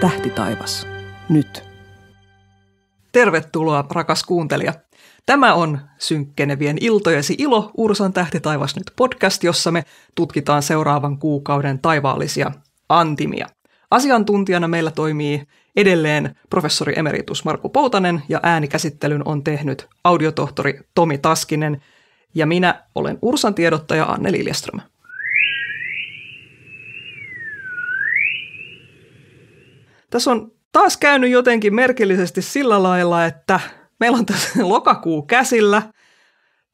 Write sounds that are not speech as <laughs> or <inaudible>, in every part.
Tähti taivas. Nyt. Tervetuloa, rakas kuuntelija. Tämä on Synkkenevien iltojesi ilo, Ursan tähti taivas nyt podcast, jossa me tutkitaan seuraavan kuukauden taivaallisia antimia. Asiantuntijana meillä toimii edelleen professori emeritus Markku Poutanen ja äänikäsittelyn on tehnyt audiotohtori Tomi Taskinen ja minä olen Ursan tiedottaja Anne Liljeström. tässä on taas käynyt jotenkin merkillisesti sillä lailla, että meillä on tässä <laughs> lokakuu käsillä.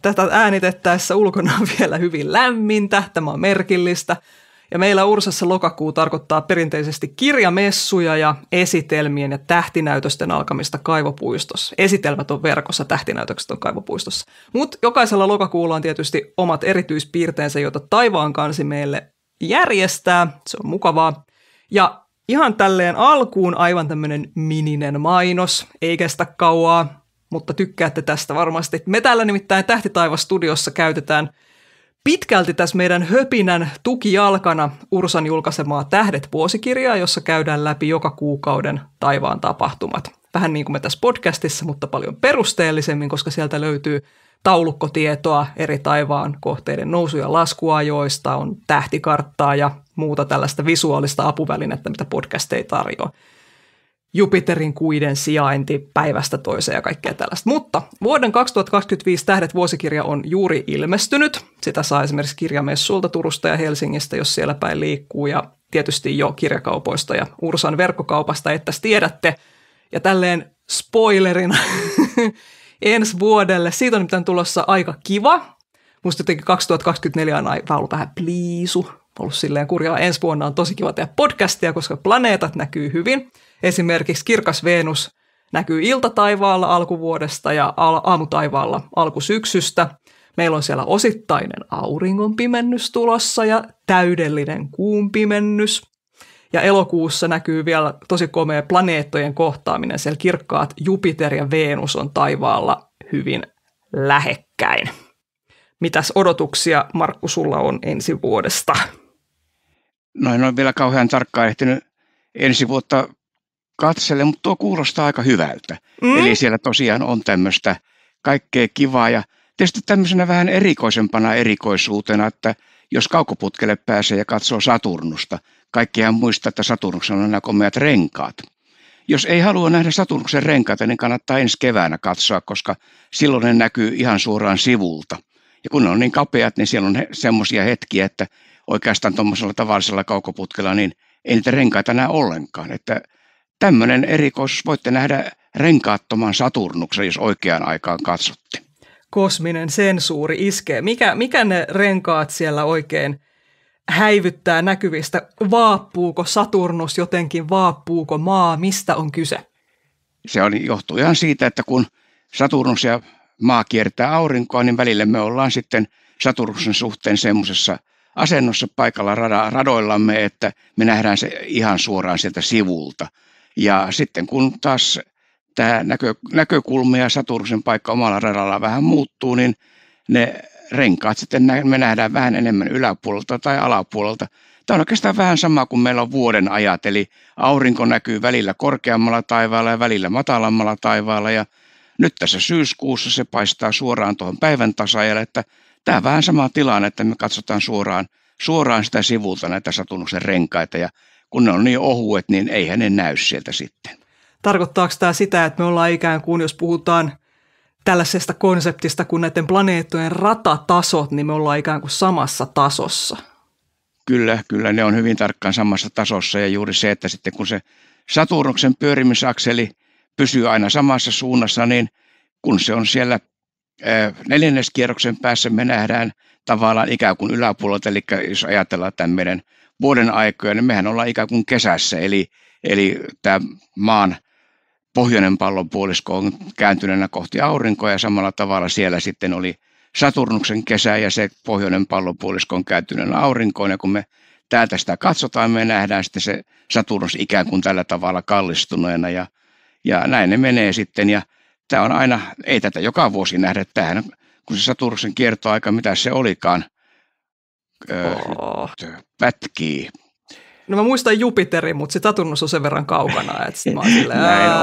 Tätä äänitettäessä ulkona on vielä hyvin lämmintä, tämä on merkillistä. Ja meillä Ursassa lokakuu tarkoittaa perinteisesti kirjamessuja ja esitelmien ja tähtinäytösten alkamista kaivopuistossa. Esitelmät on verkossa, tähtinäytökset on kaivopuistossa. Mutta jokaisella lokakuulla on tietysti omat erityispiirteensä, joita taivaan kansi meille järjestää. Se on mukavaa. Ja Ihan tälleen alkuun aivan tämmöinen mininen mainos, ei kestä kauaa, mutta tykkäätte tästä varmasti. Me täällä nimittäin Tähtitaiva-studiossa käytetään pitkälti tässä meidän höpinän tukijalkana Ursan julkaisemaa Tähdet-vuosikirjaa, jossa käydään läpi joka kuukauden taivaan tapahtumat vähän niin kuin me tässä podcastissa, mutta paljon perusteellisemmin, koska sieltä löytyy taulukkotietoa eri taivaan kohteiden nousu- ja laskuajoista, on tähtikarttaa ja muuta tällaista visuaalista apuvälinettä, mitä podcast ei tarjoa. Jupiterin kuiden sijainti päivästä toiseen ja kaikkea tällaista. Mutta vuoden 2025 Tähdet vuosikirja on juuri ilmestynyt. Sitä saa esimerkiksi kirjamessulta Turusta ja Helsingistä, jos siellä päin liikkuu ja tietysti jo kirjakaupoista ja Ursan verkkokaupasta, että tiedätte – ja tälleen spoilerina <laughs> ensi vuodelle, siitä on nyt tulossa aika kiva. Musta jotenkin 2024 on aivan ollut vähän pliisu, ollut silleen kurjaa. Ensi vuonna on tosi kiva tehdä podcastia, koska planeetat näkyy hyvin. Esimerkiksi kirkas Venus näkyy iltataivaalla alkuvuodesta ja aamutaivaalla alkusyksystä. Meillä on siellä osittainen auringon pimennys tulossa ja täydellinen kuun pimennys. Ja elokuussa näkyy vielä tosi komea planeettojen kohtaaminen. Siellä kirkkaat Jupiter ja Venus on taivaalla hyvin lähekkäin. Mitäs odotuksia, Markku, sulla on ensi vuodesta? No en ole vielä kauhean tarkkaan ehtinyt ensi vuotta katselle, mutta tuo kuulostaa aika hyvältä. Mm. Eli siellä tosiaan on tämmöistä kaikkea kivaa ja tietysti tämmöisenä vähän erikoisempana erikoisuutena, että jos kaukoputkelle pääsee ja katsoo Saturnusta, Kaikkihan muistaa, että Saturnuksen on nämä komeat renkaat. Jos ei halua nähdä Saturnuksen renkaita, niin kannattaa ensi keväänä katsoa, koska silloin ne näkyy ihan suoraan sivulta. Ja kun ne on niin kapeat, niin siellä on he, semmoisia hetkiä, että oikeastaan tuommoisella tavallisella kaukoputkella niin ei niitä renkaita näe ollenkaan. Että tämmöinen erikoisuus voitte nähdä renkaattoman Saturnuksen, jos oikeaan aikaan katsotte. Kosminen sensuuri iskee. Mikä, mikä ne renkaat siellä oikein – häivyttää näkyvistä, vaappuuko Saturnus jotenkin, vaappuuko maa, mistä on kyse? Se on johtuu ihan siitä, että kun Saturnus ja maa kiertää aurinkoa, niin välillä me ollaan sitten Saturnuksen suhteen semmoisessa asennossa paikalla radoillamme, että me nähdään se ihan suoraan sieltä sivulta. Ja sitten kun taas tämä näkö, näkökulma ja Saturnuksen paikka omalla radalla vähän muuttuu, niin ne renkaat sitten nä- me nähdään vähän enemmän yläpuolelta tai alapuolelta. Tämä on oikeastaan vähän sama kuin meillä on vuoden ajat, eli aurinko näkyy välillä korkeammalla taivaalla ja välillä matalammalla taivaalla ja nyt tässä syyskuussa se paistaa suoraan tuohon päivän tasajalle, että tämä on vähän sama tilanne, että me katsotaan suoraan, suoraan sitä sivulta näitä satunnuksen renkaita ja kun ne on niin ohuet, niin eihän ne näy sieltä sitten. Tarkoittaako tämä sitä, että me ollaan ikään kuin, jos puhutaan tällaisesta konseptista kuin näiden planeettojen ratatasot, niin me ollaan ikään kuin samassa tasossa. Kyllä, kyllä ne on hyvin tarkkaan samassa tasossa ja juuri se, että sitten kun se Saturnuksen pyörimisakseli pysyy aina samassa suunnassa, niin kun se on siellä neljänneskierroksen päässä, me nähdään tavallaan ikään kuin yläpuolelta, eli jos ajatellaan tämän meidän vuoden aikoja, niin mehän ollaan ikään kuin kesässä, eli, eli tämä maan – pohjoinen pallonpuolisko on kääntyneenä kohti aurinkoa ja samalla tavalla siellä sitten oli Saturnuksen kesä ja se pohjoinen pallonpuolisko on kääntyneenä aurinkoon ja kun me täältä sitä katsotaan, me nähdään sitten se Saturnus ikään kuin tällä tavalla kallistuneena ja, ja näin ne menee sitten ja tämä on aina, ei tätä joka vuosi nähdä tähän, kun se Saturnuksen kiertoaika, mitä se olikaan, oh. pätkii No mä muistan Jupiterin, mutta se tatunnus on sen verran kaukana, että sit mä oon silleen,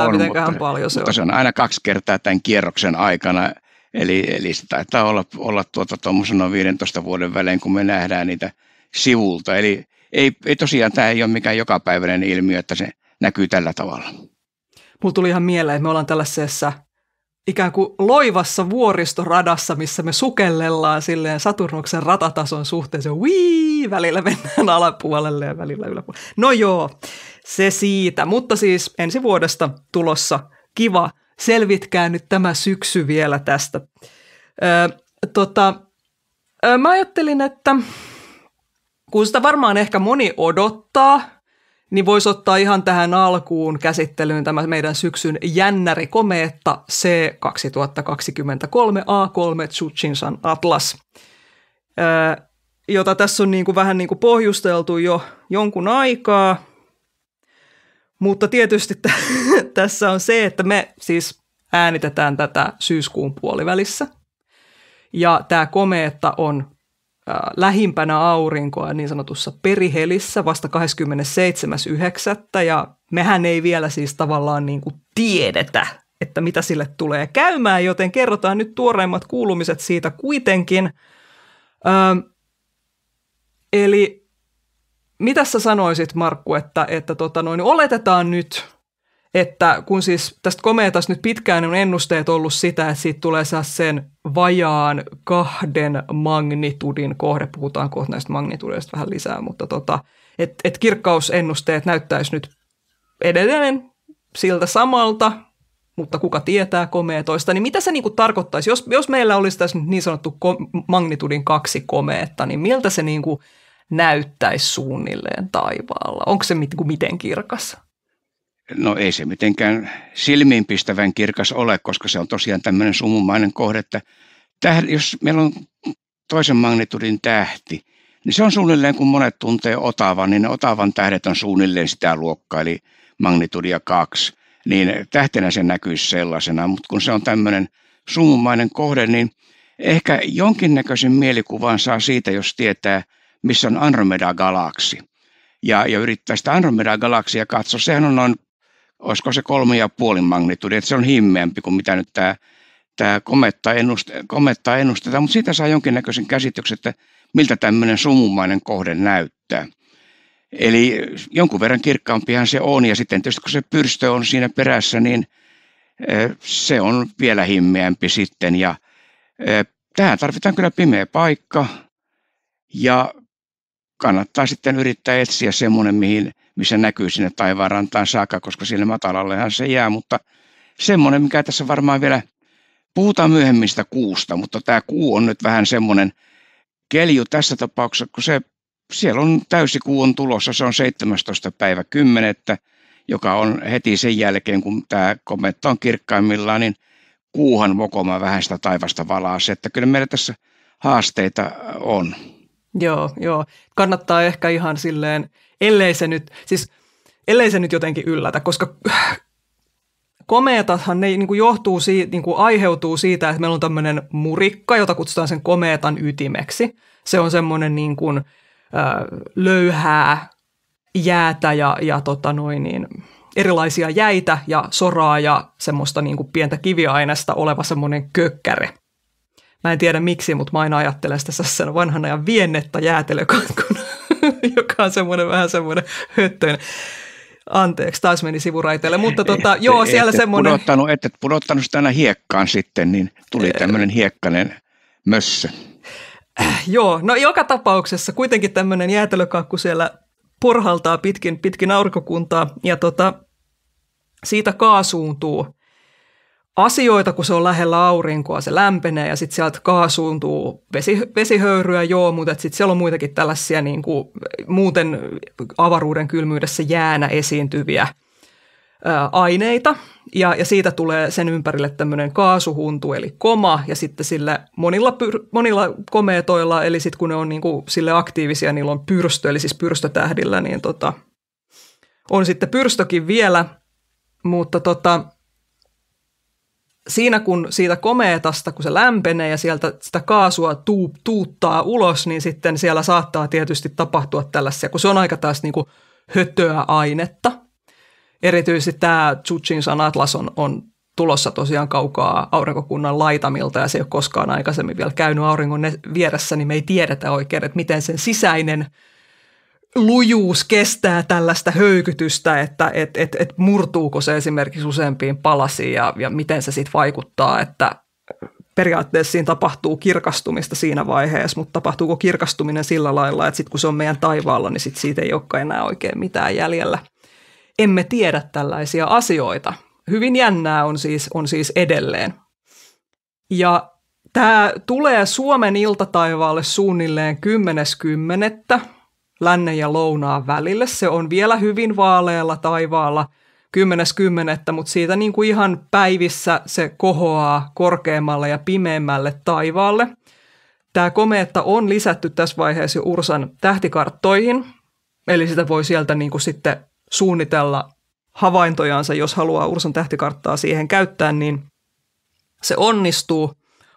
on, mutta, paljon se mutta on. se on aina kaksi kertaa tämän kierroksen aikana, eli, eli se taitaa olla, olla tuota tuommoisena 15 vuoden välein, kun me nähdään niitä sivulta. Eli ei, ei tosiaan tämä ei ole mikään jokapäiväinen ilmiö, että se näkyy tällä tavalla. Mulla tuli ihan mieleen, että me ollaan tällaisessa ikään kuin loivassa vuoristoradassa, missä me sukellellaan silleen Saturnuksen ratatason Se Wii, välillä mennään <laughs> alapuolelle ja välillä yläpuolelle. No joo, se siitä. Mutta siis ensi vuodesta tulossa kiva. Selvitkää nyt tämä syksy vielä tästä. Öö, tota, öö, mä ajattelin, että kun sitä varmaan ehkä moni odottaa – niin voisi ottaa ihan tähän alkuun käsittelyyn tämä meidän syksyn jännäri komeetta C2023A3 Tsutshinsan atlas, jota tässä on niin kuin vähän niin kuin pohjusteltu jo jonkun aikaa, mutta tietysti t- <laughs> tässä on se, että me siis äänitetään tätä syyskuun puolivälissä – ja tämä komeetta on lähimpänä aurinkoa niin sanotussa perihelissä vasta 27.9. Ja mehän ei vielä siis tavallaan niin kuin tiedetä, että mitä sille tulee käymään, joten kerrotaan nyt tuoreimmat kuulumiset siitä kuitenkin. Öö, eli mitä sä sanoisit, Markku, että, että tota noin, oletetaan nyt, että kun siis tästä komeetasta nyt pitkään on ennusteet ollut sitä, että siitä tulee sen vajaan kahden magnitudin kohde, puhutaan kohta näistä magnitudeista vähän lisää, mutta tota, et, et kirkkausennusteet näyttäisi nyt edelleen siltä samalta, mutta kuka tietää komeetoista, niin mitä se niinku tarkoittaisi, jos, jos meillä olisi tässä niin sanottu magnitudin kaksi komeetta, niin miltä se niinku näyttäisi suunnilleen taivaalla? Onko se mit, niinku miten kirkas? No ei se mitenkään silmiinpistävän kirkas ole, koska se on tosiaan tämmöinen sumumainen kohde, että tähd, jos meillä on toisen magnitudin tähti, niin se on suunnilleen, kun monet tuntee Otavan, niin ne Otavan tähdet on suunnilleen sitä luokkaa, eli magnitudia 2, niin tähtenä se näkyisi sellaisena, mutta kun se on tämmöinen sumumainen kohde, niin ehkä jonkinnäköisen mielikuvan saa siitä, jos tietää, missä on Andromeda-galaksi. Ja, ja yrittää sitä Andromeda-galaksia katsoa, sehän on noin olisiko se kolme ja puoli magnitudi, että se on himmeämpi kuin mitä nyt tämä, tämä kometta, ennuste, kometta ennustetaan, mutta siitä saa jonkinnäköisen käsityksen, että miltä tämmöinen sumumainen kohde näyttää. Eli jonkun verran kirkkaampihan se on, ja sitten tietysti kun se pyrstö on siinä perässä, niin se on vielä himmeämpi sitten, ja tähän tarvitaan kyllä pimeä paikka, ja kannattaa sitten yrittää etsiä semmoinen, mihin, missä näkyy sinne taivaanrantaan saakka, koska sinne matalallehan se jää, mutta semmoinen, mikä tässä varmaan vielä puhutaan myöhemmistä kuusta, mutta tämä kuu on nyt vähän semmoinen kelju tässä tapauksessa, kun se, siellä on kuu on tulossa, se on 17. päivä 10, joka on heti sen jälkeen, kun tämä kometta on kirkkaimmillaan, niin kuuhan mokoma vähän sitä taivasta valaa. Se, että kyllä meillä tässä haasteita on. Joo, joo. Kannattaa ehkä ihan silleen, ellei se nyt, siis ellei se nyt jotenkin yllätä, koska <sighs> komeetathan ne niin kuin johtuu siitä, niin kuin aiheutuu siitä, että meillä on tämmöinen murikka, jota kutsutaan sen komeetan ytimeksi. Se on semmoinen niin kuin, ö, äh, löyhää jäätä ja, ja tota noin niin, erilaisia jäitä ja soraa ja semmoista niin kuin pientä kiviainesta oleva semmoinen kökkäre. Mä en tiedä miksi, mutta mä aina ajattelen sitä sen vanhan ajan viennettä jäätelökankun, <laughs> joka on semmoinen vähän semmoinen höttöinen. Anteeksi, taas meni sivuraiteelle, mutta tota, et, joo, siellä et semmoinen... Pudottanut, et, et pudottanut sitä aina hiekkaan sitten, niin tuli tämmöinen hiekkainen mössö. <clears throat> joo, no joka tapauksessa kuitenkin tämmöinen jäätelökakku siellä porhaltaa pitkin, pitkin aurinkokuntaa ja tota, siitä kaasuuntuu asioita, kun se on lähellä aurinkoa, se lämpenee ja sitten sieltä kaasuuntuu vesi, vesihöyryä, joo, mutta sitten siellä on muitakin tällaisia niin kuin, muuten avaruuden kylmyydessä jäänä esiintyviä ää, aineita. Ja, ja siitä tulee sen ympärille tämmöinen kaasuhuntu, eli koma, ja sitten sillä monilla, pyr, monilla komeetoilla, eli sitten kun ne on niin kuin, sille aktiivisia, niillä on pyrstö, eli siis pyrstötähdillä, niin tota, on sitten pyrstökin vielä, mutta tota, siinä kun siitä komeetasta, kun se lämpenee ja sieltä sitä kaasua tuu, tuuttaa ulos, niin sitten siellä saattaa tietysti tapahtua tällaisia, kun se on aika taas niin kuin hötöä ainetta. Erityisesti tämä Chuchin San Atlas on, on tulossa tosiaan kaukaa aurinkokunnan laitamilta ja se ei ole koskaan aikaisemmin vielä käynyt auringon vieressä, niin me ei tiedetä oikein, että miten sen sisäinen – lujuus kestää tällaista höykytystä, että et, et, et murtuuko se esimerkiksi useampiin palasiin ja, ja miten se sitten vaikuttaa, että periaatteessa siinä tapahtuu kirkastumista siinä vaiheessa, mutta tapahtuuko kirkastuminen sillä lailla, että sitten kun se on meidän taivaalla, niin sit siitä ei olekaan enää oikein mitään jäljellä. Emme tiedä tällaisia asioita. Hyvin jännää on siis, on siis edelleen. Ja tämä tulee Suomen iltataivaalle suunnilleen 10.10. 10 lännen ja lounaan välille. Se on vielä hyvin vaalealla taivaalla 10.10., mutta siitä niin kuin ihan päivissä se kohoaa korkeammalle ja pimeämmälle taivaalle. Tämä komeetta on lisätty tässä vaiheessa jo Ursan tähtikarttoihin, eli sitä voi sieltä niin kuin sitten suunnitella havaintojansa, jos haluaa Ursan tähtikarttaa siihen käyttää, niin se onnistuu,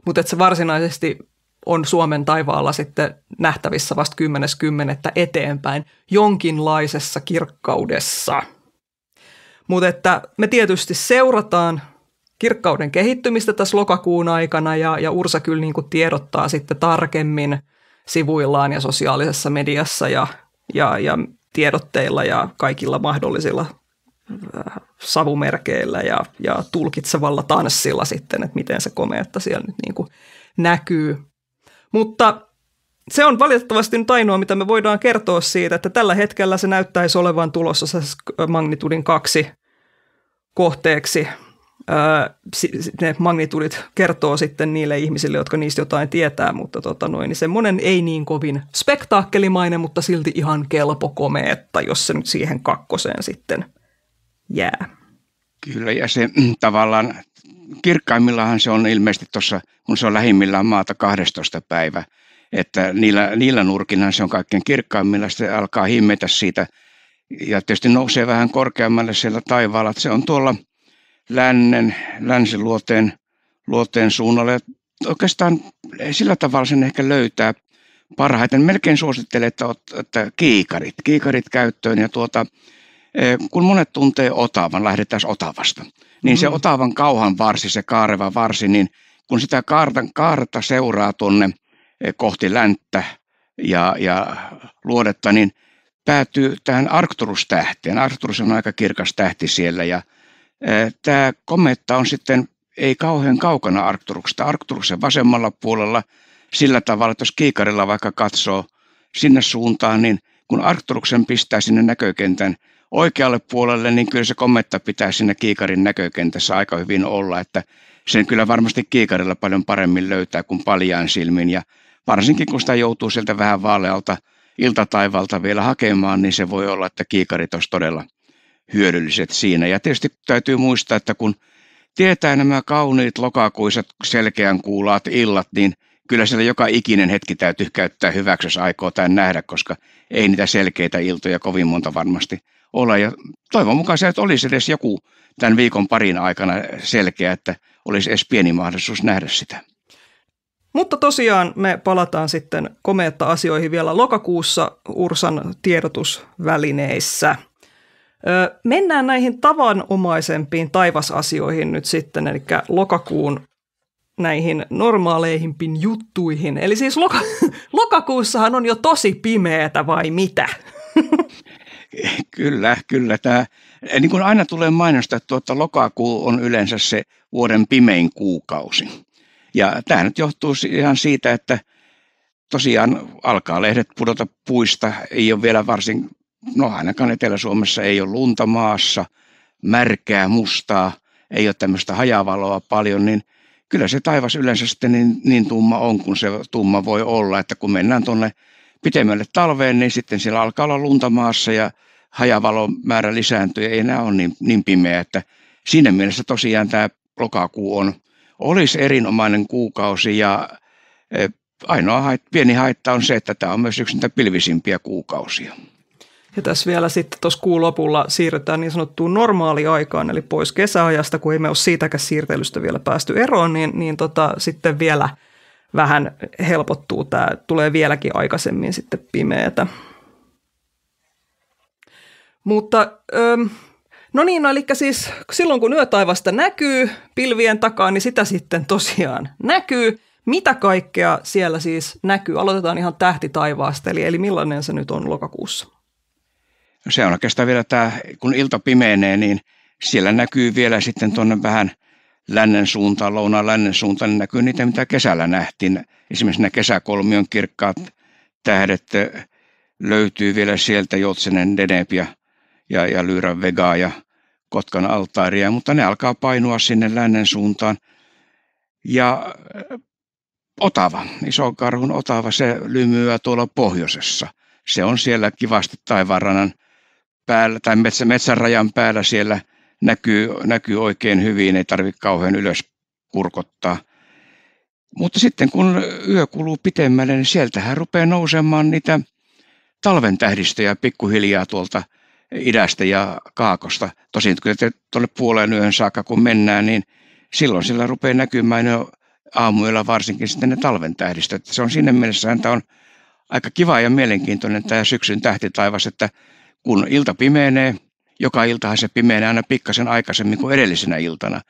mutta et se varsinaisesti on Suomen taivaalla sitten nähtävissä vasta 10.10. eteenpäin jonkinlaisessa kirkkaudessa. Mutta että me tietysti seurataan kirkkauden kehittymistä tässä lokakuun aikana ja, ja Ursa kyllä niin kuin tiedottaa sitten tarkemmin sivuillaan ja sosiaalisessa mediassa ja, ja, ja tiedotteilla ja kaikilla mahdollisilla äh, savumerkeillä ja, ja tulkitsevalla tanssilla sitten, että miten se komeetta siellä nyt niin kuin näkyy. Mutta se on valitettavasti nyt ainoa, mitä me voidaan kertoa siitä, että tällä hetkellä se näyttäisi olevan tulossa se magnitudin kaksi kohteeksi. Ne magnitudit kertoo sitten niille ihmisille, jotka niistä jotain tietää, mutta tota noin, niin semmoinen ei niin kovin spektaakkelimainen, mutta silti ihan kelpo komeetta, jos se nyt siihen kakkoseen sitten jää. Kyllä, ja se mm, tavallaan kirkkaimmillahan se on ilmeisesti tuossa, kun se on lähimmillään maata 12 päivä, että niillä, niillä nurkinhan se on kaikkein kirkkaimmilla, se alkaa himmetä siitä ja tietysti nousee vähän korkeammalle siellä taivaalla, että se on tuolla lännen, länsiluoteen luoteen suunnalle. Oikeastaan sillä tavalla sen ehkä löytää parhaiten. Melkein suosittelen, että, ot, että kiikarit, kiikarit käyttöön ja tuota, eh, kun monet tuntee Otavan, lähdetään Otavasta – niin mm. se mm-hmm. Otavan kauhan varsi, se kaareva varsi, niin kun sitä kaarta, kaarta seuraa tuonne eh, kohti länttä ja, ja luodetta, niin päätyy tähän Arcturus-tähteen. Arcturus on aika kirkas tähti siellä ja eh, tämä kometta on sitten ei kauhean kaukana Arcturuksesta. Arcturuksen vasemmalla puolella sillä tavalla, että jos kiikarilla vaikka katsoo sinne suuntaan, niin kun Arcturuksen pistää sinne näkökentän – oikealle puolelle, niin kyllä se kometta pitää siinä kiikarin näkökentässä aika hyvin olla, että sen kyllä varmasti kiikarilla paljon paremmin löytää kuin paljaan silmin ja varsinkin kun sitä joutuu sieltä vähän vaalealta iltataivalta vielä hakemaan, niin se voi olla, että kiikarit olisi todella hyödylliset siinä. Ja tietysti täytyy muistaa, että kun tietää nämä kauniit lokakuiset selkeän kuulaat illat, niin kyllä siellä joka ikinen hetki täytyy käyttää hyväksi, jos aikoo tämän nähdä, koska ei niitä selkeitä iltoja kovin monta varmasti olla. Ja toivon mukaan että olisi edes joku tämän viikon parin aikana selkeä, että olisi edes pieni mahdollisuus nähdä sitä. Mutta tosiaan me palataan sitten komeetta-asioihin vielä lokakuussa Ursan tiedotusvälineissä. mennään näihin tavanomaisempiin taivasasioihin nyt sitten, eli lokakuun näihin normaaleihin juttuihin. Eli siis loka- <laughs> lokakuussahan on jo tosi pimeätä vai mitä? <laughs> <laughs> Kyllä, kyllä. Tämä, eh, niin kuin aina tulee mainostaa, että lokakuu on yleensä se vuoden pimein kuukausi. Ja tämä nyt johtuu ihan siitä, että tosiaan alkaa lehdet pudota puista, ei ole vielä varsin, no ainakaan Etelä-Suomessa ei ole lunta maassa, märkää, mustaa, ei ole tämmöistä hajavaloa paljon, niin kyllä se taivas yleensä sitten niin, niin tumma on kun se tumma voi olla, että kun mennään tuonne pitemmälle talveen, niin sitten siellä alkaa olla lunta maassa ja hajavalon määrä lisääntyy ja ei enää ole niin, niin pimeä, että siinä mielessä tosiaan tämä lokakuu on, olisi erinomainen kuukausi ja e, ainoa hait, pieni haitta on se, että tämä on myös yksi niitä pilvisimpiä kuukausia. Ja tässä vielä sitten tuossa kuun lopulla siirrytään niin sanottuun normaaliaikaan, eli pois kesäajasta, kun ei me ole siitäkään siirtelystä vielä päästy eroon, niin, niin tota, sitten vielä – vähän helpottuu tämä, tulee vieläkin aikaisemmin sitten pimeätä. Mutta no niin, no eli siis silloin kun yötaivasta näkyy pilvien takaa, niin sitä sitten tosiaan näkyy. Mitä kaikkea siellä siis näkyy? Aloitetaan ihan taivaasta, eli, eli millainen se nyt on lokakuussa? No se on oikeastaan vielä tämä, kun ilta pimeenee, niin siellä näkyy vielä sitten tuonne vähän – lännen suuntaan, lounaan lännen suuntaan, niin näkyy niitä, mitä kesällä nähtiin. Esimerkiksi nämä kesäkolmion kirkkaat tähdet löytyy vielä sieltä Jotsenen Deneb ja, ja, ja Lyyrän Vegaa ja Kotkan altaaria, mutta ne alkaa painua sinne lännen suuntaan. Ja äh, Otava, iso karhun Otava, se lymyää tuolla pohjoisessa. Se on siellä kivasti taivaanrannan päällä tai metsä, metsän rajan päällä siellä – näkyy, näkyy oikein hyvin, ei tarvitse kauhean ylös kurkottaa. Mutta sitten kun yö kuluu pitemmälle, niin sieltähän rupeaa nousemaan niitä talven tähdistöjä pikkuhiljaa tuolta idästä ja kaakosta. Tosin kyllä te tuonne puoleen yön saakka kun mennään, niin silloin sillä rupeaa näkymään jo aamuilla varsinkin sitten ne talven tähdistöt. Se on sinne mielessä, että on aika kiva ja mielenkiintoinen tämä syksyn tähtitaivas, että kun ilta pimeenee joka iltahan se pimeänä aina pikkasen aikaisemmin kuin edellisenä iltana,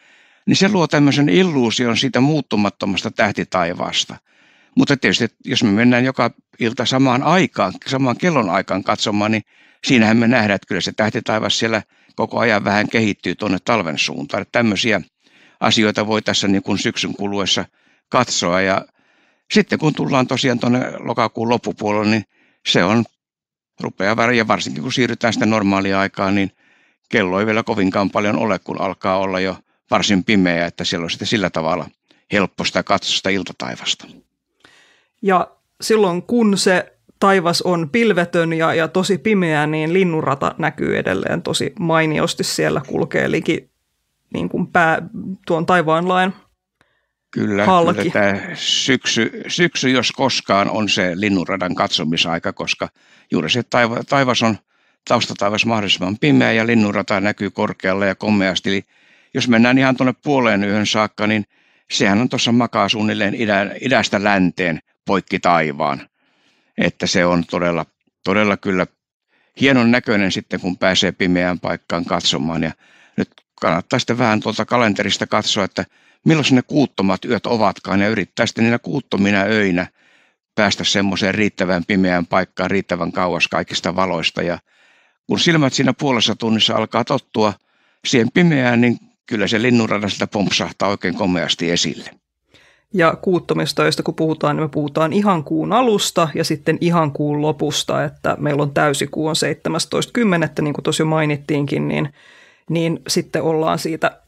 niin se luo tämmöisen illuusion siitä muuttumattomasta tähtitaivaasta. Mutta tietysti, jos me mennään joka ilta samaan aikaan, samaan kellon aikaan katsomaan, niin siinähän me nähdään, että kyllä se tähtitaivas siellä koko ajan vähän kehittyy tuonne talven suuntaan. Että tämmöisiä asioita voi tässä niin kuin syksyn kuluessa katsoa ja sitten kun tullaan tosiaan tuonne lokakuun loppupuolelle, niin se on rupeaa, ja varsinkin kun siirrytään sitä normaalia aikaa, niin kello ei vielä kovinkaan paljon ole, kun alkaa olla jo varsin pimeä, että siellä on sitten sillä tavalla helppo sitä katsoa sitä iltataivasta. Ja silloin kun se taivas on pilvetön ja, ja tosi pimeä, niin linnunrata näkyy edelleen tosi mainiosti. Siellä kulkee liki niin kuin pää, tuon taivaanlain Kyllä, halki. kyllä tämä syksy, syksy, jos koskaan, on se linnunradan katsomisaika, koska juuri se taiva, taivas on taustataivas mahdollisimman pimeä ja linnunrata näkyy korkealla ja komeasti. Eli jos mennään ihan tuonne puoleen yhden saakka, niin sehän on tuossa makaa suunnilleen idä, idästä länteen poikki taivaan. Että se on todella, todella kyllä hienon näköinen sitten, kun pääsee pimeään paikkaan katsomaan. Ja nyt kannattaa sitten vähän tuolta kalenterista katsoa, että – milloin ne kuuttomat yöt ovatkaan ja yrittää sitten niinä kuuttomina öinä päästä semmoiseen riittävän pimeään paikkaan riittävän kauas kaikista valoista ja kun silmät siinä puolessa tunnissa alkaa tottua siihen pimeään, niin kyllä se linnunradan sitä pompsahtaa oikein komeasti esille. Ja kuuttomista, kun puhutaan, niin me puhutaan ihan kuun alusta ja sitten ihan kuun lopusta, että meillä on täysikuu on 17.10., niin kuin tuossa jo mainittiinkin, niin, niin sitten ollaan siitä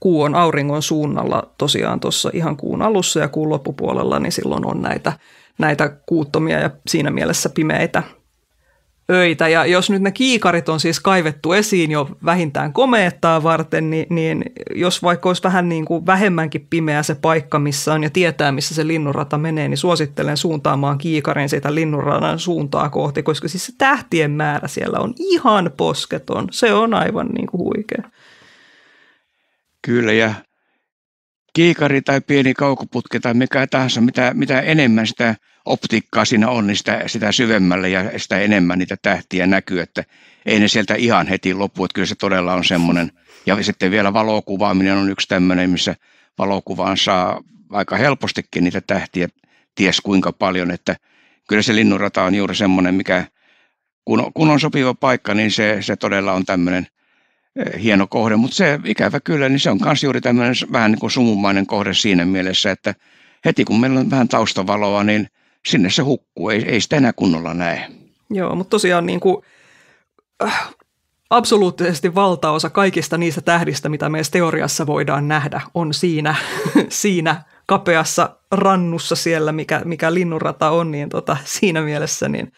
kuu on auringon suunnalla tosiaan tuossa ihan kuun alussa ja kuun loppupuolella, niin silloin on näitä, näitä kuuttomia ja siinä mielessä pimeitä öitä. Ja jos nyt ne kiikarit on siis kaivettu esiin jo vähintään komeettaa varten, niin, niin jos vaikka olisi vähän niin kuin vähemmänkin pimeä se paikka, missä on ja tietää, missä se linnunrata menee, niin suosittelen suuntaamaan kiikarin sitä linnunradan suuntaa kohti, koska siis se tähtien määrä siellä on ihan posketon. Se on aivan niin kuin huikea. Kyllä, ja kiikari tai pieni kaukoputki tai mikä tahansa, mitä, mitä enemmän sitä optiikkaa siinä on, niin sitä, sitä syvemmälle ja sitä enemmän niitä tähtiä näkyy, että ei ne sieltä ihan heti lopu, että kyllä se todella on semmoinen. Ja sitten vielä valokuvaaminen on yksi tämmöinen, missä valokuvaan saa aika helpostikin niitä tähtiä, ties kuinka paljon, että kyllä se linnunrata on juuri semmoinen, mikä kun, kun on sopiva paikka, niin se, se todella on tämmöinen – Eh, hieno kohde, mutta se ikävä kyllä, niin se on myös juuri tämmöinen vähän niin kuin sumumainen kohde siinä mielessä, että heti kun meillä on vähän taustavaloa, niin sinne se hukkuu, ei, ei sitä enää kunnolla näe. Joo, mutta tosiaan niin kuin, äh, absoluuttisesti valtaosa kaikista niistä tähdistä, mitä me teoriassa voidaan nähdä, on siinä, <laughs> siinä kapeassa rannussa siellä, mikä, mikä linnunrata on, niin tota, siinä mielessä niin –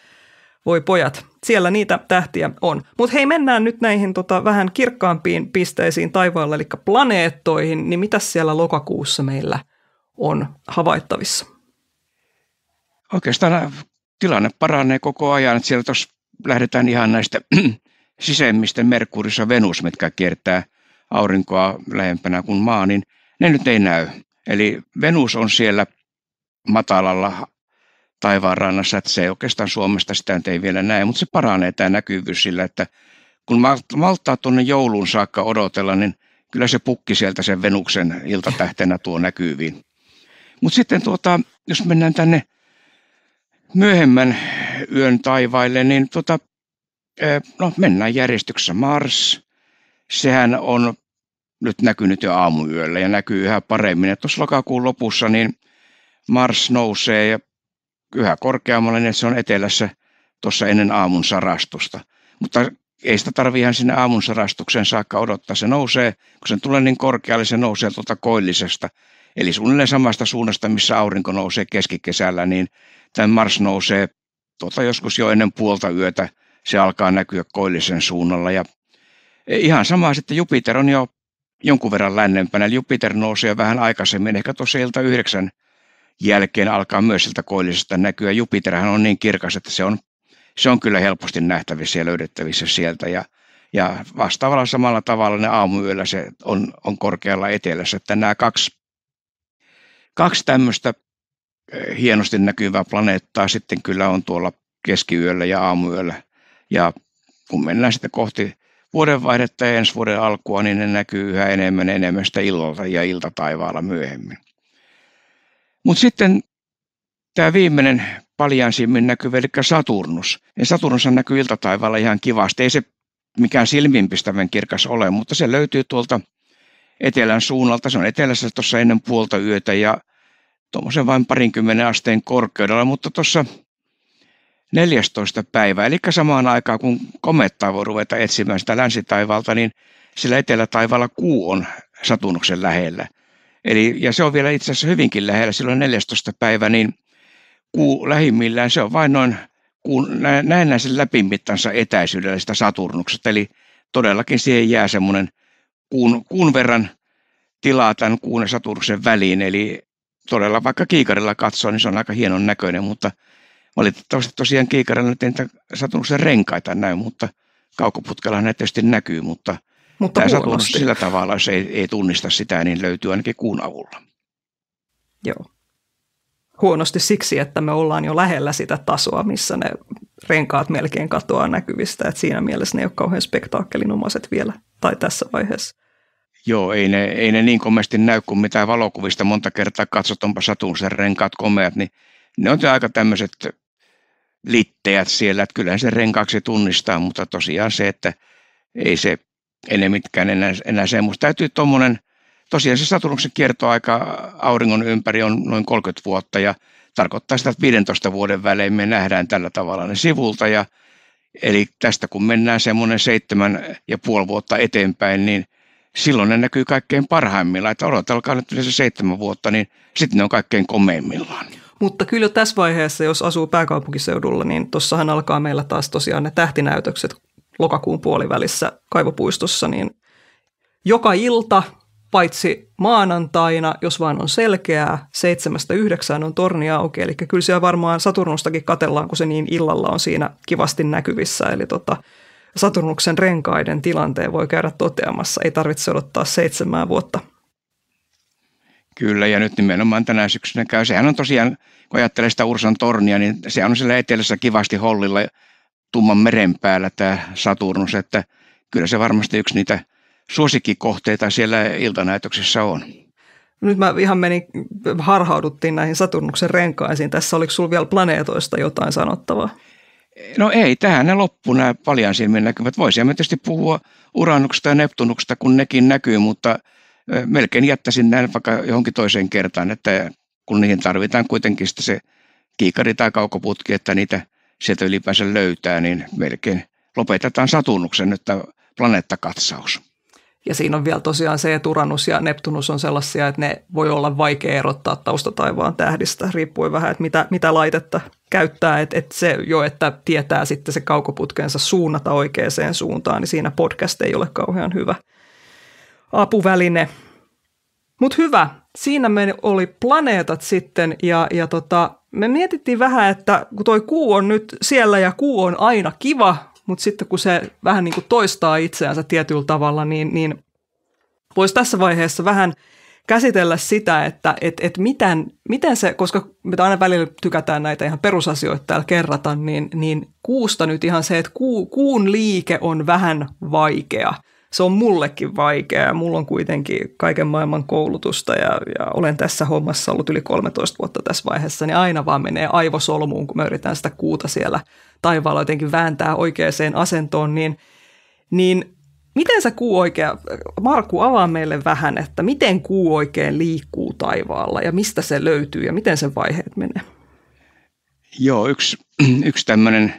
voi pojat, siellä niitä tähtiä on. Mutta hei, mennään nyt näihin tota, vähän kirkkaampiin pisteisiin taivaalla, eli planeettoihin. Niin mitä siellä lokakuussa meillä on havaittavissa? Oikeastaan tilanne paranee koko ajan. Että siellä tuossa lähdetään ihan näistä <clears throat> sisemmistä Merkurissa Venus, mitkä kiertää aurinkoa lähempänä kuin maa, niin ne nyt ei näy. Eli Venus on siellä matalalla taivaanrannassa, että se ei oikeastaan Suomesta sitä ei vielä näe, mutta se paranee tämä näkyvyys sillä, että kun malttaa tuonne joulun saakka odotella, niin kyllä se pukki sieltä sen Venuksen iltatähtenä tuo näkyviin. Mutta sitten tuota, jos mennään tänne myöhemmän yön taivaille, niin tuota, no mennään järjestyksessä Mars. Sehän on nyt näkynyt jo aamuyöllä ja näkyy yhä paremmin. Tuossa lokakuun lopussa niin Mars nousee ja yhä korkeammalle, niin se on etelässä tuossa ennen aamun sarastusta. Mutta ei sitä tarvitse sinne aamun sarastukseen saakka odottaa. Se nousee, kun se tulee niin korkealle, se nousee tuolta koillisesta. Eli suunnilleen samasta suunnasta, missä aurinko nousee keskikesällä, niin tämä Mars nousee tuota joskus jo ennen puolta yötä. Se alkaa näkyä koillisen suunnalla. Ja ihan sama sitten Jupiter on jo jonkun verran lännempänä. Eli Jupiter nousee vähän aikaisemmin, ehkä tuossa ilta yhdeksän jälkeen alkaa myös sieltä koillisesta näkyä. Jupiterhän on niin kirkas, että se on, se on kyllä helposti nähtävissä ja löydettävissä sieltä. Ja, ja vastaavalla samalla tavalla ne aamuyöllä se on, on korkealla etelässä. Että nämä kaksi, kaksi tämmöistä eh, hienosti näkyvää planeettaa sitten kyllä on tuolla keskiyöllä ja aamuyöllä. Ja kun mennään sitten kohti vuodenvaihdetta ja ensi vuoden alkua, niin ne näkyy yhä enemmän enemmän sitä illalta ja iltataivaalla myöhemmin. Mutta sitten tämä viimeinen paljansimmin näkyvä, eli Saturnus. Ja Saturnus näkyy iltataivaalla ihan kivasti. Ei se mikään silmiinpistävän kirkas ole, mutta se löytyy tuolta etelän suunnalta. Se on etelässä tuossa ennen puolta yötä ja tuommoisen vain parinkymmenen asteen korkeudella, mutta tuossa 14. päivä, eli samaan aikaan kun kometta voi ruveta etsimään sitä länsitaivalta, niin sillä etelätaivaalla kuu on Saturnuksen lähellä – Eli, ja se on vielä itse asiassa hyvinkin lähellä, silloin 14. päivä, niin kuu lähimmillään se on vain noin kuun, näennäisen läpimittansa etäisyydellä sitä Saturnuksesta, eli todellakin siihen jää semmoinen kuun, kuun verran tilaa tämän kuun ja Saturnuksen väliin, eli todella vaikka kiikarilla katsoo, niin se on aika hienon näköinen, mutta valitettavasti tosiaan kiikarilla nyt ei Saturnuksen renkaita näy, mutta kaukoputkella ne tietysti näkyy, mutta – mutta Tämä huonosti. sillä tavalla, jos ei, ei tunnista sitä, niin löytyy ainakin kuun avulla. Joo. Huonosti siksi, että me ollaan jo lähellä sitä tasoa, missä ne renkaat melkein katoaa näkyvistä. Että siinä mielessä ne ei ole kauhean spektaakkelinomaiset vielä tai tässä vaiheessa. Joo, ei ne, ei ne niin komeasti näy kuin mitään valokuvista monta kertaa katsot, onpa satun sen renkaat komeat, niin ne on aika tämmöiset litteät siellä, että kyllähän se renkaaksi tunnistaa, mutta tosiaan se, että ei se ei mitkään enää, enää se, mutta täytyy tuommoinen, tosiaan se Saturnuksen kiertoaika auringon ympäri on noin 30 vuotta ja tarkoittaa sitä, että 15 vuoden välein me nähdään tällä tavalla ne sivulta ja eli tästä kun mennään semmoinen seitsemän ja puoli vuotta eteenpäin, niin silloin ne näkyy kaikkein parhaimmillaan, että odotelkaa nyt se seitsemän vuotta, niin sitten ne on kaikkein komeimmillaan. Mutta kyllä tässä vaiheessa, jos asuu pääkaupunkiseudulla, niin tuossahan alkaa meillä taas tosiaan ne tähtinäytökset lokakuun puolivälissä kaivopuistossa, niin joka ilta paitsi maanantaina, jos vaan on selkeää, seitsemästä yhdeksään on torni auki. Eli kyllä siellä varmaan Saturnustakin katellaan, kun se niin illalla on siinä kivasti näkyvissä. Eli tota, Saturnuksen renkaiden tilanteen voi käydä toteamassa, ei tarvitse odottaa seitsemää vuotta. Kyllä, ja nyt nimenomaan tänä syksynä käy. Sehän on tosiaan, kun ajattelee sitä Ursan tornia, niin se on siellä etelässä kivasti hollilla tumman meren päällä tämä Saturnus, että kyllä se varmasti yksi niitä suosikkikohteita siellä iltanäytöksessä on. Nyt mä ihan menin, harhauduttiin näihin Saturnuksen renkaisiin. Tässä oliko sulla vielä planeetoista jotain sanottavaa? No ei, tähän ne loppu nämä paljon silmin näkyvät. Voisimme tietysti puhua Uranuksesta ja Neptunuksesta, kun nekin näkyy, mutta melkein jättäisin näin vaikka johonkin toiseen kertaan, että kun niihin tarvitaan kuitenkin se kiikari tai kaukoputki, että niitä sieltä ylipäänsä löytää, niin melkein lopetetaan satunnuksen nyt tämä planeettakatsaus. Ja siinä on vielä tosiaan se, että Uranus ja Neptunus on sellaisia, että ne voi olla vaikea erottaa taustataivaan tähdistä, riippuen vähän, että mitä, mitä laitetta käyttää. Että et se jo, että tietää sitten se kaukoputkensa suunnata oikeaan suuntaan, niin siinä podcast ei ole kauhean hyvä apuväline. Mutta hyvä, siinä me oli planeetat sitten ja, ja tota, me mietittiin vähän, että kun toi kuu on nyt siellä ja kuu on aina kiva, mutta sitten kun se vähän niin kuin toistaa itseänsä tietyllä tavalla, niin, niin voisi tässä vaiheessa vähän käsitellä sitä, että et, et miten, miten se, koska me aina välillä tykätään näitä ihan perusasioita täällä kerrata, niin, niin kuusta nyt ihan se, että kuu, kuun liike on vähän vaikea – se on mullekin vaikeaa. Mulla on kuitenkin kaiken maailman koulutusta ja, ja olen tässä hommassa ollut yli 13 vuotta tässä vaiheessa, niin aina vaan menee aivosolmuun, kun mä yritän sitä kuuta siellä taivaalla jotenkin vääntää oikeaan asentoon, niin, niin miten sä kuu oikein, Markku avaa meille vähän, että miten kuu oikein liikkuu taivaalla ja mistä se löytyy ja miten sen vaiheet menee? Joo, yksi, <clears throat> yksi tämmöinen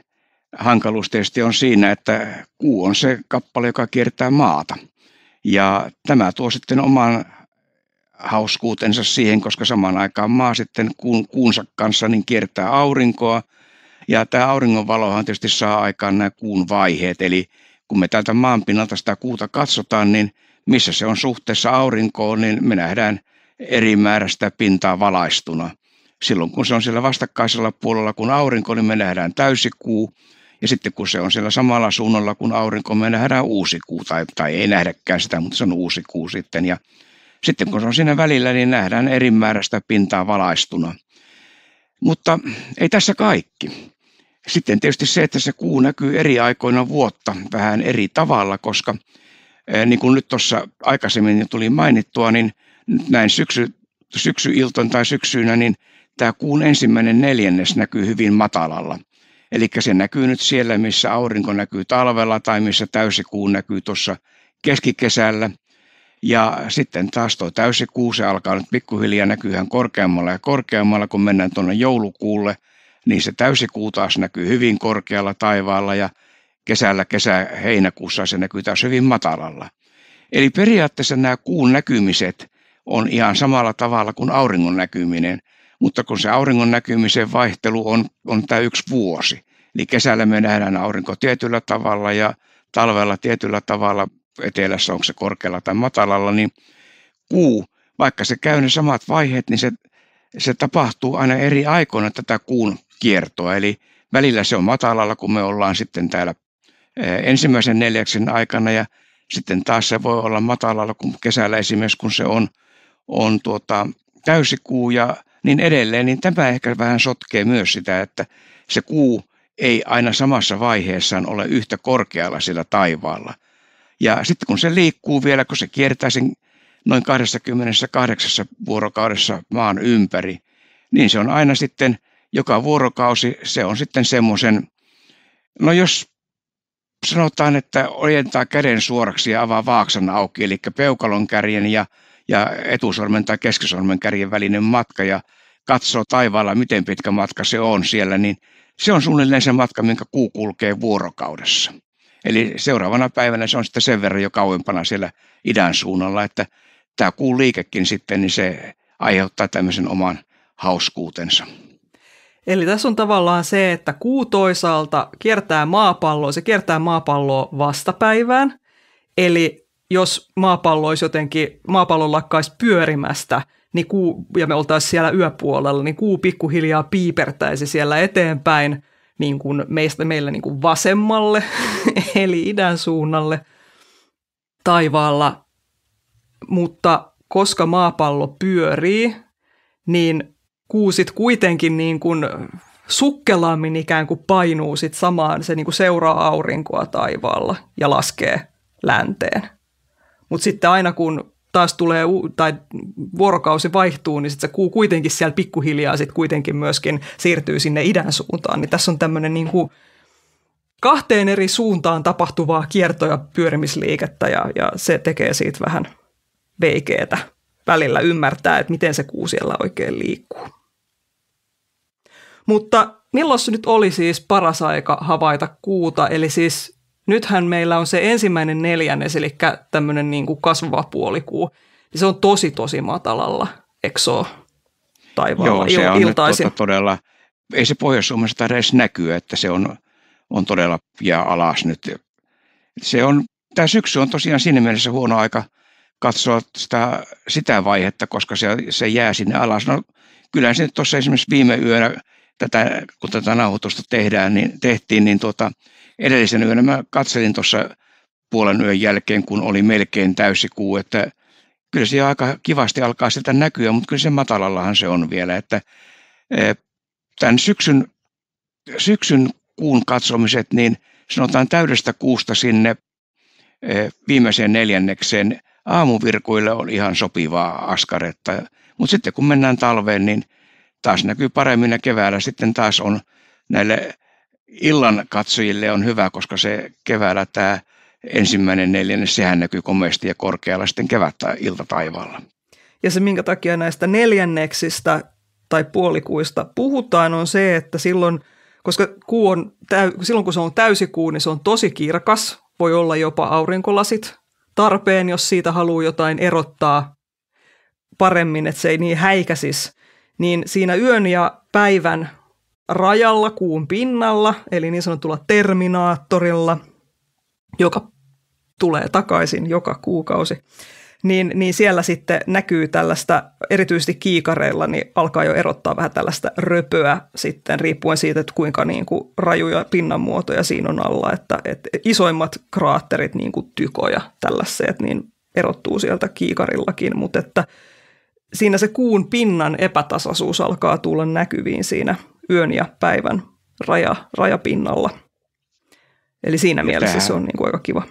hankaluus tietysti on siinä, että kuu on se kappale, joka kiertää maata. Ja tämä tuo sitten oman hauskuutensa siihen, koska samaan aikaan maa sitten kuun, kuunsa kanssa niin kiertää aurinkoa. Ja tämä auringonvalohan tietysti saa aikaan nämä kuun vaiheet. Eli kun me täältä maanpinnalta sitä kuuta katsotaan, niin missä se on suhteessa aurinkoon, niin me nähdään eri määrästä pintaa valaistuna. Silloin kun se on siellä vastakkaisella puolella kuin aurinko, niin me nähdään täysikuu. Ja sitten kun se on siellä samalla suunnalla kuin aurinko, me nähdään uusi kuu, tai, tai ei nähdäkään sitä, mutta se on uusi kuu sitten. Ja sitten kun se on siinä välillä, niin nähdään eri määrästä pintaa valaistuna. Mutta ei tässä kaikki. Sitten tietysti se, että se kuu näkyy eri aikoina vuotta vähän eri tavalla, koska eh, niin kuin nyt tuossa aikaisemmin jo tuli mainittua, niin nyt näin syksy, syksyiltoin tai syksyynä, niin tämä kuun ensimmäinen neljännes näkyy hyvin matalalla – Eli se näkyy nyt siellä, missä aurinko näkyy talvella tai missä täysikuu näkyy tuossa keskikesällä. Ja sitten taas tuo täysikuu, se alkaa nyt pikkuhiljaa näkyyhän korkeammalla ja korkeammalla, kun mennään tuonne joulukuulle, niin se täysikuu taas näkyy hyvin korkealla taivaalla ja kesällä, kesä, heinäkuussa se näkyy taas hyvin matalalla. Eli periaatteessa nämä kuun näkymiset on ihan samalla tavalla kuin auringon näkyminen – mutta kun se auringon näkymisen vaihtelu on, on tämä yksi vuosi, eli niin kesällä me nähdään aurinko tietyllä tavalla ja talvella tietyllä tavalla, etelässä onko se korkealla tai matalalla, niin kuu, vaikka se käy ne samat vaiheet, niin se, se tapahtuu aina eri aikoina tätä kuun kiertoa, eli välillä se on matalalla, kun me ollaan sitten täällä eh, ensimmäisen neljäksen aikana ja sitten taas se voi olla matalalla kun kesällä esimerkiksi, kun se on, on tuota, täysikuu ja niin edelleen, niin tämä ehkä vähän sotkee myös sitä, että se kuu ei aina samassa vaiheessaan ole yhtä korkealla sillä taivaalla. Ja sitten kun se liikkuu vielä, kun se kiertää sen noin 28 vuorokaudessa maan ympäri, niin se on aina sitten, joka vuorokausi, se on sitten semmoisen, no jos sanotaan, että ojentaa käden suoraksi ja avaa vaaksan auki, eli peukalon kärjen ja ja etusormen tai keskisormen kärjen välinen matka ja katsoo taivaalla, miten pitkä matka se on siellä, niin se on suunnilleen se matka, minkä kuu kulkee vuorokaudessa. Eli seuraavana päivänä se on sitten sen verran jo kauempana siellä idän suunnalla, että tämä kuun liikekin sitten, niin se aiheuttaa tämmöisen oman hauskuutensa. Eli tässä on tavallaan se, että kuu toisaalta kiertää maapalloa, se kiertää maapalloa vastapäivään, eli jos maapallo olisi jotenkin, maapallo lakkaisi pyörimästä, niin kuu, ja me oltaisiin siellä yöpuolella, niin kuu pikkuhiljaa piipertäisi siellä eteenpäin niin kuin meistä, meillä niin kuin vasemmalle, <laughs> eli idän suunnalle taivaalla. Mutta koska maapallo pyörii, niin kuusit kuitenkin niin kuin sukkelaammin ikään kuin painuu sit samaan, se niin kuin seuraa aurinkoa taivaalla ja laskee länteen. Mutta sitten aina kun taas tulee, u- tai vuorokausi vaihtuu, niin sitten se kuu kuitenkin siellä pikkuhiljaa sitten kuitenkin myöskin siirtyy sinne idän suuntaan. Niin tässä on tämmöinen niin kuin kahteen eri suuntaan tapahtuvaa kierto- ja pyörimisliikettä, ja, ja se tekee siitä vähän veikeetä välillä ymmärtää, että miten se kuu siellä oikein liikkuu. Mutta milloin se nyt oli siis paras aika havaita kuuta, eli siis Nythän meillä on se ensimmäinen neljännes, eli tämmöinen niin kuin kasvava puolikuu. Niin se on tosi, tosi matalalla, eikö Taivaalla, Joo, se on iltaisin. Tuota todella, ei se Pohjois-Suomessa tarvitse edes näkyä, että se on, on todella jää alas nyt. Se on, tämä syksy on tosiaan siinä mielessä huono aika katsoa sitä, sitä vaihetta, koska se, se jää sinne alas. No, kyllä se nyt tuossa esimerkiksi viime yönä, tätä, kun tätä nauhoitusta tehdään, niin, tehtiin, niin tuota, edellisen yönä mä katselin tuossa puolen yön jälkeen, kun oli melkein täysi kuu, että kyllä se aika kivasti alkaa sitä näkyä, mutta kyllä se matalallahan se on vielä, että e, tämän syksyn, syksyn kuun katsomiset, niin sanotaan täydestä kuusta sinne e, viimeiseen neljännekseen aamuvirkuille on ihan sopivaa askaretta, mutta sitten kun mennään talveen, niin taas näkyy paremmin ja keväällä sitten taas on näille illan katsojille on hyvä, koska se keväällä tämä ensimmäinen neljännes, sehän näkyy komeasti ja korkealla sitten kevättä taivaalla. Ja se, minkä takia näistä neljänneksistä tai puolikuista puhutaan, on se, että silloin, koska kuu on, silloin kun se on täysikuu, niin se on tosi kirkas, voi olla jopa aurinkolasit tarpeen, jos siitä haluaa jotain erottaa paremmin, että se ei niin häikäsis, niin siinä yön ja päivän rajalla kuun pinnalla, eli niin sanotulla terminaattorilla, joka tulee takaisin joka kuukausi, niin, niin siellä sitten näkyy tällaista, erityisesti kiikareilla, niin alkaa jo erottaa vähän tällaista röpöä sitten riippuen siitä, että kuinka niin kuin rajuja pinnanmuotoja siinä on alla, että, että isoimmat kraatterit, niin kuin tykoja, tällaiset, niin erottuu sieltä kiikarillakin, mutta että siinä se kuun pinnan epätasaisuus alkaa tulla näkyviin siinä yön ja päivän raja, rajapinnalla. Eli siinä ja mielessä tämähän, se on niin kuin aika kiva.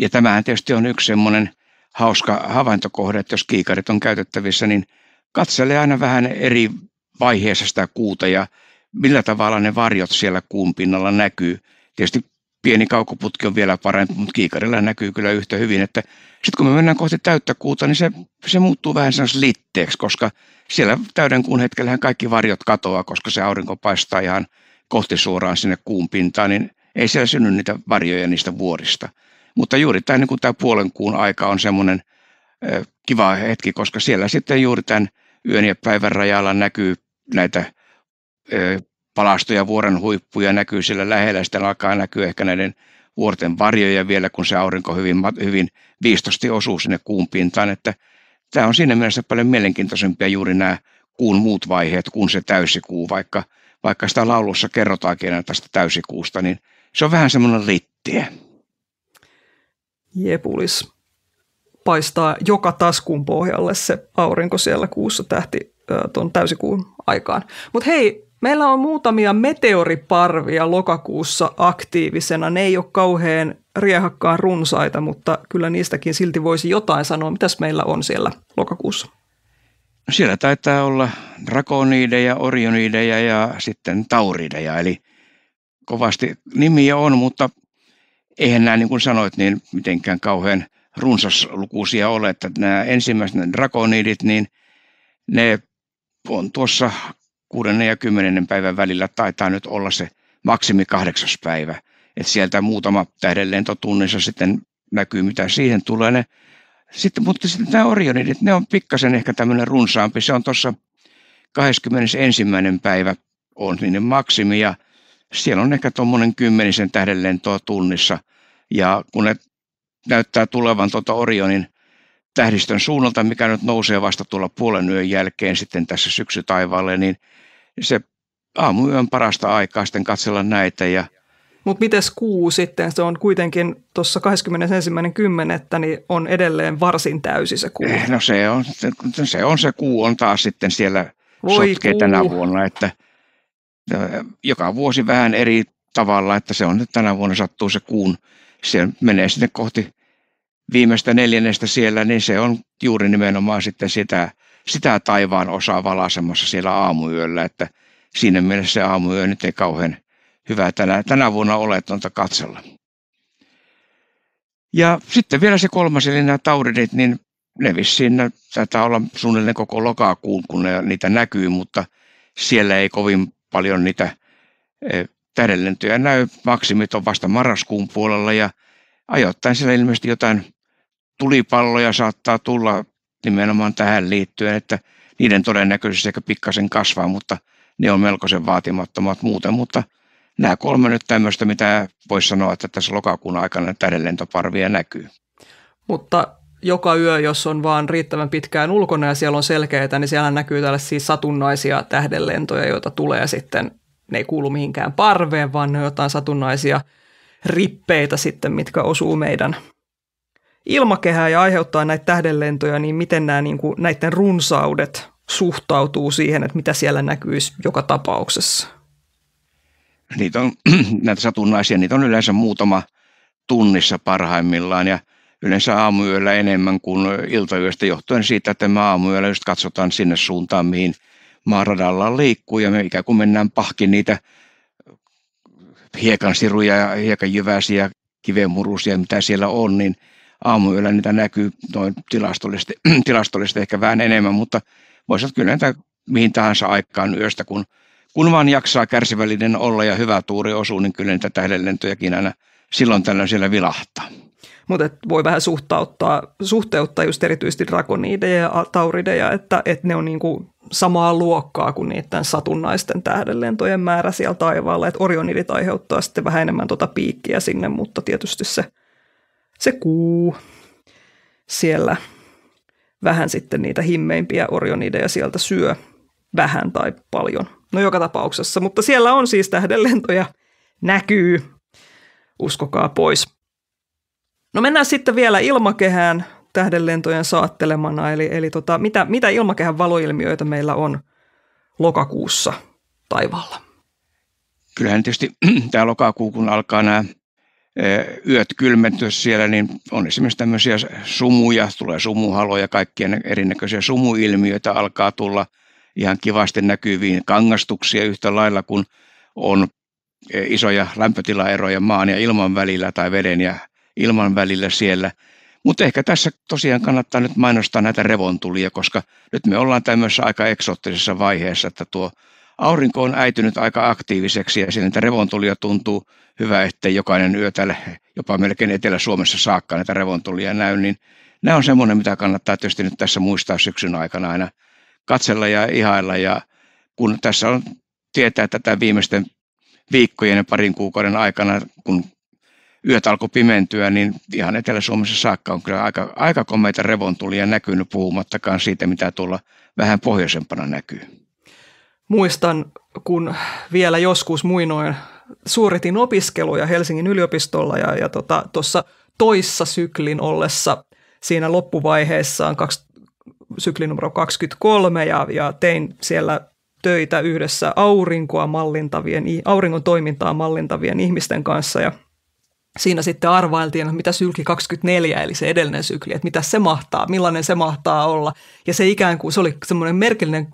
Ja tämähän tietysti on yksi semmoinen hauska havaintokohde, että jos kiikarit on käytettävissä, niin katsele aina vähän eri vaiheessa sitä kuuta ja millä tavalla ne varjot siellä kuun pinnalla näkyy. Tietysti pieni kaukoputki on vielä parempi, mutta kiikarilla näkyy kyllä yhtä hyvin, että sitten kun me mennään kohti täyttä kuuta, niin se, se muuttuu vähän sellaisen litteeksi, koska siellä täyden kuun hetkellähän kaikki varjot katoaa, koska se aurinko paistaa ihan kohti suoraan sinne kuun pintaan, niin ei siellä synny niitä varjoja niistä vuorista. Mutta juuri tämä, niin tämä puolen kuun aika on semmoinen kiva hetki, koska siellä sitten juuri tämän yön ja päivän rajalla näkyy näitä palastoja vuoren huippuja näkyy siellä lähellä. Sitten alkaa näkyä ehkä näiden vuorten varjoja vielä, kun se aurinko hyvin, hyvin viistosti osuu sinne kuun pintaan. Että tämä on siinä mielessä paljon mielenkiintoisempia juuri nämä kuun muut vaiheet kuin se täysikuu, vaikka, vaikka sitä laulussa kerrotaankin tästä täysikuusta, niin se on vähän semmoinen rittiä. Jepulis. Paistaa joka taskuun pohjalle se aurinko siellä kuussa tähti tuon täysikuun aikaan. Mutta hei, Meillä on muutamia meteoriparvia lokakuussa aktiivisena. Ne ei ole kauhean riehakkaan runsaita, mutta kyllä niistäkin silti voisi jotain sanoa. Mitäs meillä on siellä lokakuussa? No siellä taitaa olla drakoniideja, orioniideja ja sitten taurideja, eli kovasti nimiä on, mutta eihän nämä, niin kuin sanoit, niin mitenkään kauhean runsaslukuisia ole, että nämä ensimmäiset drakoniidit, niin ne on tuossa 6. ja 10. päivän välillä taitaa nyt olla se maksimi kahdeksas päivä. Et sieltä muutama tähdenlentotunnissa sitten näkyy, mitä siihen tulee. Ne, sitten, mutta sitten nämä Orionit, ne on pikkasen ehkä tämmöinen runsaampi. Se on tuossa 21. päivä on niin maksimi ja siellä on ehkä tuommoinen kymmenisen tähdenlentoa tunnissa. Ja kun ne näyttää tulevan tuota Orionin tähdistön suunnalta, mikä nyt nousee vasta tuolla puolen yön jälkeen sitten tässä taivaalle, niin – se aamuyön parasta aikaa sitten katsella näitä ja mutta miten kuu sitten, se on kuitenkin tuossa 21.10. niin on edelleen varsin täysi se kuu. Eh, no se on, se on se kuu on taas sitten siellä Voi sotkee kuu. tänä vuonna, että joka vuosi vähän eri tavalla, että se on että tänä vuonna sattuu se kuun, se menee sitten kohti viimeistä neljännestä siellä, niin se on juuri nimenomaan sitten sitä sitä taivaan osaa valasemassa siellä aamuyöllä, että siinä mielessä se aamuyö nyt ei kauhean hyvä tänä, tänä vuonna tuonta katsella. Ja sitten vielä se kolmas, eli nämä tauridit, niin ne vissiin ne, taitaa olla suunnilleen koko lokakuun, kun ne, niitä näkyy, mutta siellä ei kovin paljon niitä e, tähdenlentoja näy. Maksimit on vasta marraskuun puolella ja ajoittain siellä ilmeisesti jotain tulipalloja saattaa tulla nimenomaan tähän liittyen, että niiden todennäköisyys ehkä pikkasen kasvaa, mutta ne on melkoisen vaatimattomat muuten, mutta nämä kolme nyt tämmöistä, mitä voisi sanoa, että tässä lokakuun aikana lentoparvia näkyy. Mutta joka yö, jos on vaan riittävän pitkään ulkona ja siellä on selkeitä, niin siellä näkyy tällaisia satunnaisia tähdenlentoja, joita tulee sitten, ne ei kuulu mihinkään parveen, vaan ne on jotain satunnaisia rippeitä sitten, mitkä osuu meidän ilmakehää ja aiheuttaa näitä tähdenlentoja, niin miten nämä niin kuin, näiden runsaudet suhtautuu siihen, että mitä siellä näkyisi joka tapauksessa? Niitä on, <clears throat> näitä satunnaisia, niitä on yleensä muutama tunnissa parhaimmillaan ja yleensä aamuyöllä enemmän kuin iltayöstä johtuen siitä, että me aamuyöllä just katsotaan sinne suuntaan, mihin maaradalla liikkuu ja me ikään kuin mennään pahki niitä hiekansiruja ja hiekanjyväsiä, kivenmurusia, mitä siellä on, niin – aamuyöllä niitä näkyy noin tilastollisesti, <clears throat> tilastollisesti ehkä vähän enemmän, mutta voisi kyllä näitä mihin tahansa aikaan yöstä, kun, kun vaan jaksaa kärsivällinen olla ja hyvä tuuri osuu, niin kyllä niitä tähdenlentojakin aina silloin tällöin siellä vilahtaa. Mutta voi vähän suhtauttaa, suhteuttaa just erityisesti drakoniideja ja taurideja, että, että ne on niinku samaa luokkaa kuin niiden satunnaisten tähdenlentojen määrä siellä taivaalla. Että orionidit aiheuttaa sitten vähän enemmän tuota piikkiä sinne, mutta tietysti se – se kuu siellä vähän sitten niitä himmeimpiä orionideja sieltä syö vähän tai paljon. No joka tapauksessa, mutta siellä on siis tähdenlentoja, näkyy, uskokaa pois. No mennään sitten vielä ilmakehään tähdenlentojen saattelemana, eli, eli tota, mitä, mitä ilmakehän valoilmiöitä meillä on lokakuussa taivaalla? Kyllähän tietysti <clears throat> tämä lokakuu, kun alkaa nämä Eh, yöt kylmentyessä siellä, niin on esimerkiksi tämmöisiä sumuja, tulee sumuhaloja, kaikkia erinäköisiä sumuilmiöitä alkaa tulla ihan kivasti näkyviin, kangastuksia yhtä lailla kuin on eh, isoja lämpötilaeroja maan ja ilman välillä tai veden ja ilman välillä siellä. Mutta ehkä tässä tosiaan kannattaa nyt mainostaa näitä revontulia, koska nyt me ollaan tämmöisessä aika eksoottisessa vaiheessa, että tuo aurinko on äitynyt aika aktiiviseksi ja siellä niitä revontulia tuntuu hyvä, että jokainen yö täällä jopa melkein Etelä-Suomessa saakka näitä revontulia näy, niin nämä on semmoinen, mitä kannattaa tietysti nyt tässä muistaa syksyn aikana aina katsella ja ihailla ja kun tässä on tietää tätä viimeisten viikkojen ja parin kuukauden aikana, kun yöt alkoi pimentyä, niin ihan Etelä-Suomessa saakka on kyllä aika, aika komeita revontulia näkynyt, puhumattakaan siitä, mitä tuolla vähän pohjoisempana näkyy muistan, kun vielä joskus muinoin suoritin opiskeluja Helsingin yliopistolla ja, ja tota, tuossa tota, toissa syklin ollessa siinä loppuvaiheessaan kaksi, sykli numero 23 ja, ja tein siellä töitä yhdessä aurinkoa mallintavien, auringon toimintaa mallintavien ihmisten kanssa ja siinä sitten arvailtiin, että mitä sylki 24, eli se edellinen sykli, että mitä se mahtaa, millainen se mahtaa olla. Ja se ikään kuin, se oli semmoinen merkillinen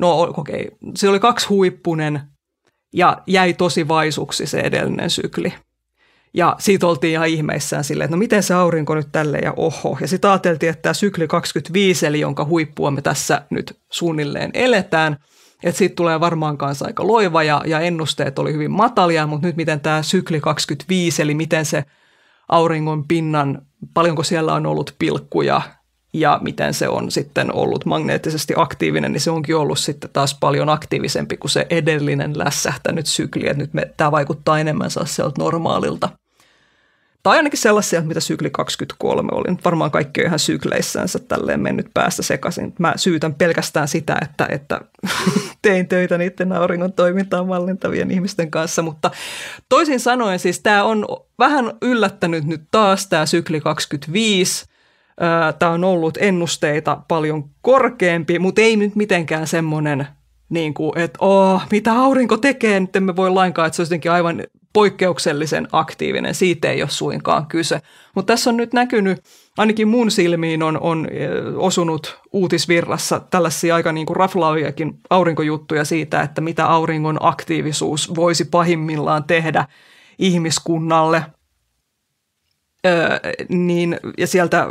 no okei, okay. se oli kaksi huippunen ja jäi tosi vaisuksi se edellinen sykli. Ja siitä oltiin ihan ihmeissään silleen, että no miten se aurinko nyt tälle ja oho. Ja sitten ajateltiin, että tämä sykli 25, eli jonka huippua me tässä nyt suunnilleen eletään, että siitä tulee varmaan kanssa aika loiva ja, ja ennusteet oli hyvin matalia, mutta nyt miten tämä sykli 25, eli miten se auringon pinnan, paljonko siellä on ollut pilkkuja, ja miten se on sitten ollut magneettisesti aktiivinen, niin se onkin ollut sitten taas paljon aktiivisempi kuin se edellinen lässähtänyt sykli, että nyt me, tämä vaikuttaa enemmän sieltä normaalilta. Tai ainakin sellaisia, mitä sykli 23 oli. Nyt varmaan kaikki on ihan sykleissänsä tälleen mennyt päästä sekaisin. Mä syytän pelkästään sitä, että, että <laughs> tein töitä niiden auringon toimintaan mallintavien ihmisten kanssa, mutta toisin sanoen siis tämä on vähän yllättänyt nyt taas tämä sykli 25, Tämä on ollut ennusteita paljon korkeampi, mutta ei nyt mitenkään semmoinen, niin kuin, että oh, mitä aurinko tekee, nyt emme voi lainkaan, että se olisi jotenkin aivan poikkeuksellisen aktiivinen. Siitä ei ole suinkaan kyse. Mutta tässä on nyt näkynyt, ainakin mun silmiin on, on osunut uutisvirrassa tällaisia aika niin kuin raflaaviakin aurinkojuttuja siitä, että mitä auringon aktiivisuus voisi pahimmillaan tehdä ihmiskunnalle – niin, ja sieltä,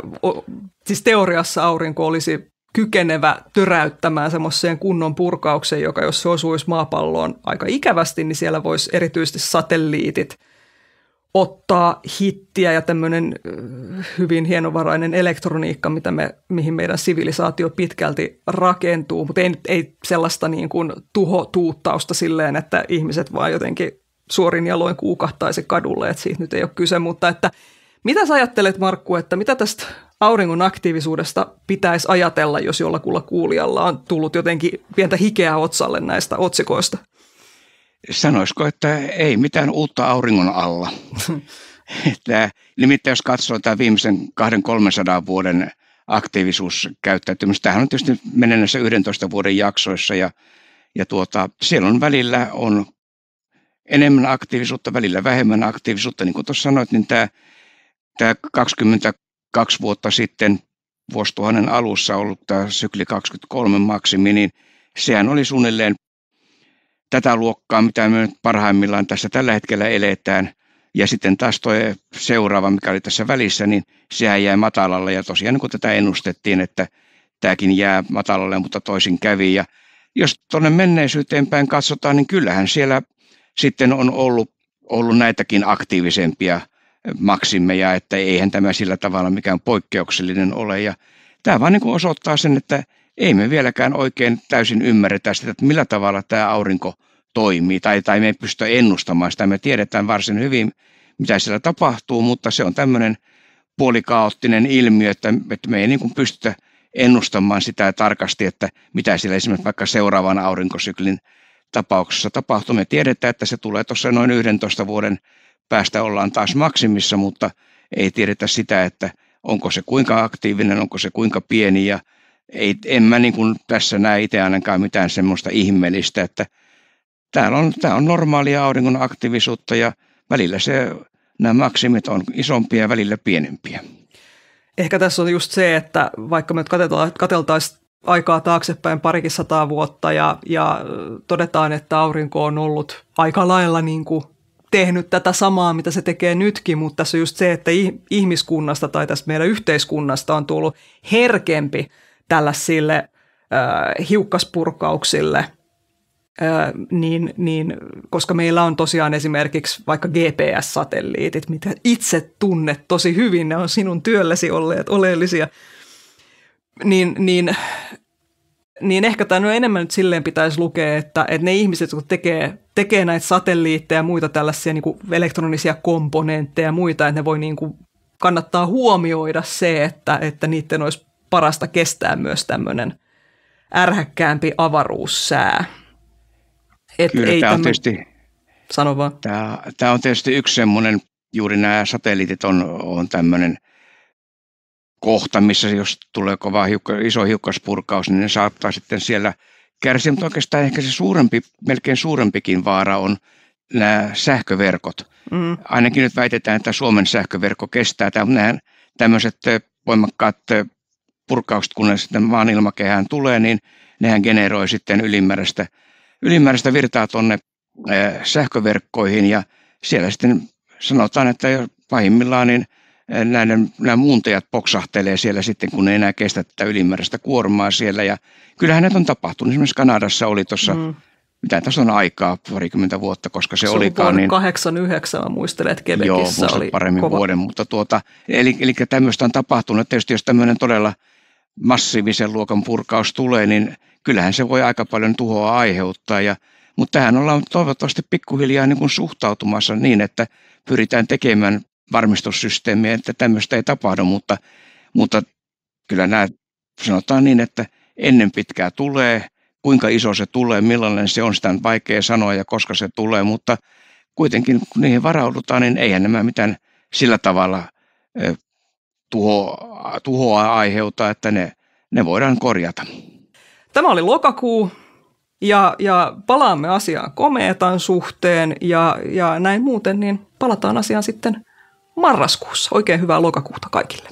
siis teoriassa aurinko olisi kykenevä töräyttämään semmoiseen kunnon purkaukseen, joka jos se osuisi maapalloon aika ikävästi, niin siellä voisi erityisesti satelliitit ottaa hittiä ja tämmöinen hyvin hienovarainen elektroniikka, mitä me, mihin meidän sivilisaatio pitkälti rakentuu, mutta ei, ei sellaista niin kuin tuhotuuttausta silleen, että ihmiset vaan jotenkin suorin jaloin kuukahtaisi kadulle, että siitä nyt ei ole kyse, mutta että – mitä sä ajattelet, Markku, että mitä tästä auringon aktiivisuudesta pitäisi ajatella, jos jollakulla kuulijalla on tullut jotenkin pientä hikeä otsalle näistä otsikoista? Sanoisiko, että ei mitään uutta auringon alla. <laughs> että, nimittäin jos katsoo tämä viimeisen 200-300 vuoden aktiivisuuskäyttäytymistä, tämähän on tietysti menennässä 11 vuoden jaksoissa ja, ja tuota, siellä on välillä on enemmän aktiivisuutta, välillä vähemmän aktiivisuutta. Niin kuin tuossa sanoit, niin tämä tämä 22 vuotta sitten vuosituhannen alussa ollut tämä sykli 23 maksimi, niin sehän oli suunnilleen tätä luokkaa, mitä me nyt parhaimmillaan tässä tällä hetkellä eletään. Ja sitten taas tuo seuraava, mikä oli tässä välissä, niin sehän jäi matalalle. Ja tosiaan niin kun tätä ennustettiin, että tämäkin jää matalalle, mutta toisin kävi. Ja jos tuonne menneisyyteen päin katsotaan, niin kyllähän siellä sitten on ollut, ollut näitäkin aktiivisempia maksimeja, että eihän tämä sillä tavalla mikään poikkeuksellinen ole. Ja tämä vaan niin kuin osoittaa sen, että ei me vieläkään oikein täysin ymmärretä sitä, että millä tavalla tämä aurinko toimii, tai, tai me ei pysty ennustamaan sitä. Me tiedetään varsin hyvin, mitä siellä tapahtuu, mutta se on tämmöinen puolikaoottinen ilmiö, että, että me ei niin kuin pystytä ennustamaan sitä tarkasti, että mitä siellä esimerkiksi vaikka seuraavan aurinkosyklin tapauksessa tapahtuu. Me tiedetään, että se tulee tuossa noin 11 vuoden päästä ollaan taas maksimissa, mutta ei tiedetä sitä, että onko se kuinka aktiivinen, onko se kuinka pieni ja ei, en mä niin kuin tässä näe itse ainakaan mitään semmoista ihmeellistä, että täällä on, tää on normaalia auringon aktiivisuutta ja välillä se, nämä maksimit on isompia ja välillä pienempiä. Ehkä tässä on just se, että vaikka me katseltaisiin aikaa taaksepäin parikin sataa vuotta ja, ja todetaan, että aurinko on ollut aika lailla niin kuin tehnyt tätä samaa, mitä se tekee nytkin, mutta se on just se, että ihmiskunnasta tai tästä meidän yhteiskunnasta on tullut herkempi tällaisille äh, hiukkaspurkauksille, äh, niin, niin, koska meillä on tosiaan esimerkiksi vaikka GPS-satelliitit, mitä itse tunnet tosi hyvin, ne on sinun työllesi olleet oleellisia, niin, niin niin ehkä tämä enemmän nyt silleen pitäisi lukea, että, että ne ihmiset, jotka tekee, tekee näitä satelliitteja ja muita tällaisia niin kuin elektronisia komponentteja ja muita, että ne voi niin kuin, kannattaa huomioida se, että, että niiden olisi parasta kestää myös tämmöinen ärhäkkäämpi avaruussää. Et Kyllä, ei tämä on tietysti, Sano vaan. Tämä, tämä on tietysti yksi semmoinen, juuri nämä satelliitit on, on tämmöinen – kohta, missä jos tulee kova hiukka, iso hiukkaspurkaus, niin ne saattaa sitten siellä kärsiä, mutta oikeastaan ehkä se suurempi, melkein suurempikin vaara on nämä sähköverkot. Mm. Ainakin nyt väitetään, että Suomen sähköverkko kestää tämän, nämä tämmöiset voimakkaat purkaukset, kun ne sitten maan ilmakehään tulee, niin nehän generoi sitten ylimääräistä, ylimääräistä virtaa tuonne sähköverkkoihin ja siellä sitten sanotaan, että pahimmillaan niin – näiden, nämä muuntajat poksahtelee siellä sitten, kun ne enää kestä tätä ylimääräistä kuormaa siellä. Ja kyllähän näitä on tapahtunut. Esimerkiksi Kanadassa oli tuossa, mm. mitä tässä on aikaa, parikymmentä vuotta, koska se, se olikaan. Niin, 89, mä muistelen, että Quebecissä joo, oli paremmin kova. vuoden, mutta tuota, eli, eli tämmöistä on tapahtunut. Tietysti jos tämmöinen todella massiivisen luokan purkaus tulee, niin kyllähän se voi aika paljon tuhoa aiheuttaa. Ja, mutta tähän ollaan toivottavasti pikkuhiljaa niin kuin suhtautumassa niin, että pyritään tekemään varmistussysteemiä, että tämmöistä ei tapahdu, mutta, mutta kyllä nämä sanotaan niin, että ennen pitkää tulee, kuinka iso se tulee, millainen se on, sitä on vaikea sanoa ja koska se tulee, mutta kuitenkin kun niihin varaudutaan, niin eihän nämä mitään sillä tavalla tuho, tuhoa aiheuttaa, että ne, ne voidaan korjata. Tämä oli lokakuu ja, ja palaamme asiaan komeetan suhteen ja, ja näin muuten, niin palataan asiaan sitten marraskuussa. Oikein hyvää lokakuuta kaikille.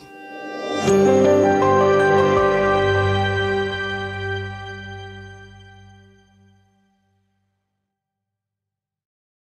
thank you